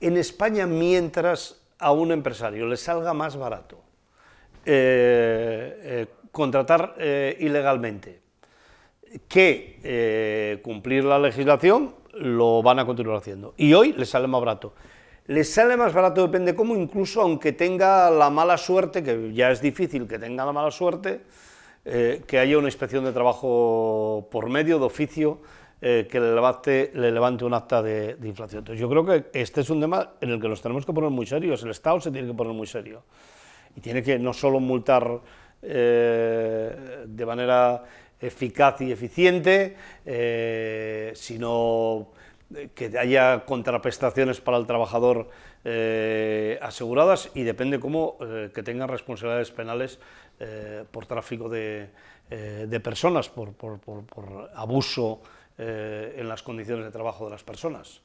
en España mientras a un empresario le salga más barato eh, eh, contratar eh, ilegalmente que cumplir la legislación, lo van a continuar haciendo. Y hoy le sale más barato. Le sale más barato, depende cómo, incluso aunque tenga la mala suerte, que ya es difícil que tenga la mala suerte, que haya una inspección de trabajo por medio de oficio eh, que le levante, un acta de, inflación. yo creo que este es un tema en el que nos tenemos que poner muy serios, el Estado se tiene que poner muy serio y tiene que no solo multar eh, de manera eficaz y eficiente, eh, sino eh, que haya contraprestaciones para el trabajador eh, aseguradas y depende cómo eh, que tengan responsabilidades penales por tráfico de, personas, por abuso en las condiciones de trabajo de las personas.